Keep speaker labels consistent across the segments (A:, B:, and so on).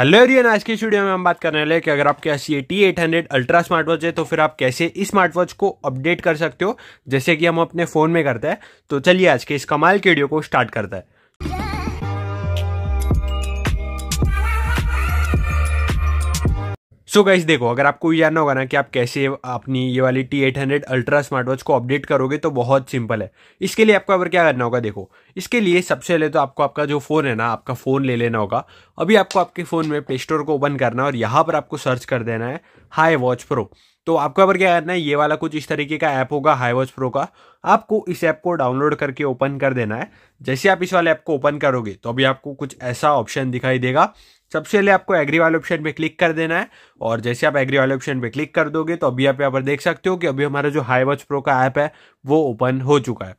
A: hello Ariane आज के studio में हम बात करने वाले कि अगर आपके पास ये T eight hundred ultra smart watch है तो फिर आप कैसे इस स्मार्ट वॉच को अपडेट कर सकते हो जैसे कि हम अपने फ़ोन में करते हैं तो चलिए आज के इस कमाल के वीडियो को स्टार्ट करते हैं सो गाइस देखो अगर आपको ये जानना होगा ना कि आप कैसे अपनी ये वाली T eight hundred ultra smart watch को अपडेट करोगे तो बहुत सिंपल है इसके लिए आपको अगर क्या करना होगा देखो इसके लिए सबसे पहले तो आपको आपका जो फ़ोन है ना आपका फ़ोन ले लेना होगा अभी आपको आपके फ़ोन में प्ले स्टोर को ओपन करना है और यहाँ पर आपको सर्च कर देना है हाई वॉच प्रो तो आपको अगर क्या करना है ये वाला कुछ इस तरीके का ऐप होगा हाईवॉच प्रो का आपको इस ऐप को डाउनलोड करके ओपन कर देना है जैसे आप इस वाले ऐप को ओपन करोगे तो अभी आपको कुछ ऐसा ऑप्शन दिखाई देगा सबसे पहले आपको एग्री वाले ऑप्शन पे क्लिक कर देना है और जैसे आप एग्री वाले ऑप्शन पे क्लिक कर दोगे तो अभी आप यहाँ पर देख सकते हो कि अभी हमारा जो हाईवॉच प्रो का ऐप है वो ओपन हो चुका है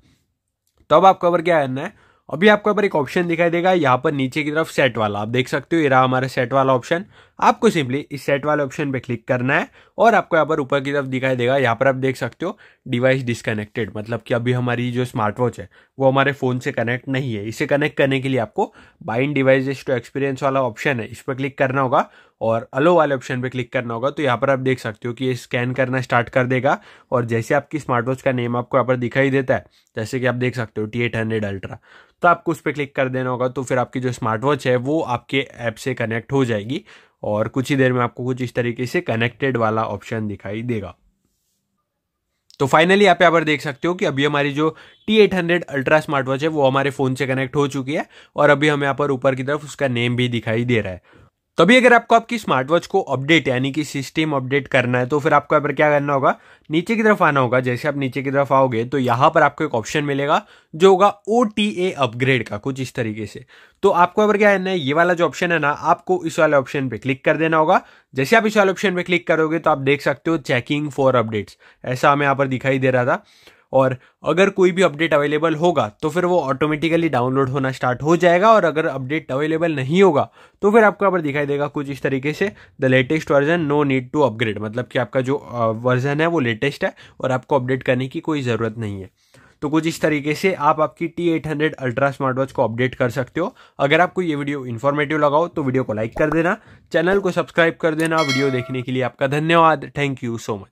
A: तो अब आपको अगर क्या करना है अभी आपको यहाँ पर एक ऑप्शन दिखाई देगा यहाँ पर नीचे की तरफ सेट वाला आप देख सकते हो ये रहा हमारा सेट वाला ऑप्शन आपको सिंपली इस सेट वाले ऑप्शन पे क्लिक करना है और आपको यहाँ पर ऊपर की तरफ दिखाई देगा यहाँ पर आप देख सकते हो डिवाइस डिस्कनेक्टेड मतलब कि अभी हमारी जो स्मार्ट वॉच है वो हमारे फ़ोन से कनेक्ट नहीं है इसे कनेक्ट करने के लिए आपको बाइंड डिवाइसेस टू एक्सपीरियंस वाला ऑप्शन है इस पर क्लिक करना होगा और अलो वाले ऑप्शन पे क्लिक करना होगा तो यहाँ पर आप देख सकते हो कि ये स्कैन करना स्टार्ट कर देगा और जैसे आपकी स्मार्ट वॉच का नेम आपको यहाँ पर दिखाई देता है जैसे कि आप देख सकते हो टी एट हंड्रेड अल्ट्रा तो आपको उस पर क्लिक कर देना होगा तो फिर आपकी जो स्मार्ट वॉच है वो आपके ऐप से कनेक्ट हो जाएगी और कुछ ही देर में आपको कुछ इस तरीके से कनेक्टेड वाला ऑप्शन दिखाई देगा तो फाइनली आप यहाँ पर देख सकते हो कि अभी हमारी जो T eight hundred ultra smart watch है वो हमारे फोन से कनेक्ट हो चुकी है और अभी हमें यहाँ पर ऊपर की तरफ उसका नेम भी दिखाई दे रहा है तभी अगर आपको आपकी स्मार्ट वॉच को अपडेट यानी कि सिस्टम अपडेट करना है तो फिर आपको यहाँ पर क्या करना होगा नीचे की तरफ आना होगा जैसे आप नीचे की तरफ आओगे तो यहाँ पर आपको एक ऑप्शन मिलेगा जो होगा ओ अपग्रेड का कुछ इस तरीके से तो आपको यहाँ पर क्या करना है ये वाला जो ऑप्शन है ना आपको इस वाले ऑप्शन पे क्लिक कर देना होगा जैसे आप इस वाले ऑप्शन पे क्लिक करोगे तो आप देख सकते हो चेकिंग फॉर अपडेट्स ऐसा हमें यहाँ पर दिखाई दे रहा था और अगर कोई भी अपडेट अवेलेबल होगा तो फिर वो ऑटोमेटिकली डाउनलोड होना स्टार्ट हो जाएगा और अगर अपडेट अवेलेबल नहीं होगा तो फिर आपको यहाँ पर दिखाई देगा कुछ इस तरीके से the latest version no need to upgrade मतलब कि आपका जो वर्जन है वो लेटेस्ट है और आपको अपडेट करने की कोई ज़रूरत नहीं है तो कुछ इस तरीके से आप आपकी T eight hundred ultra smart watch को अपडेट कर सकते हो अगर आपको ये वीडियो इन्फॉर्मेटिव लगाओ तो वीडियो को लाइक कर देना चैनल को सब्सक्राइब कर देना वीडियो देखने के लिए आपका धन्यवाद थैंक यू सो मच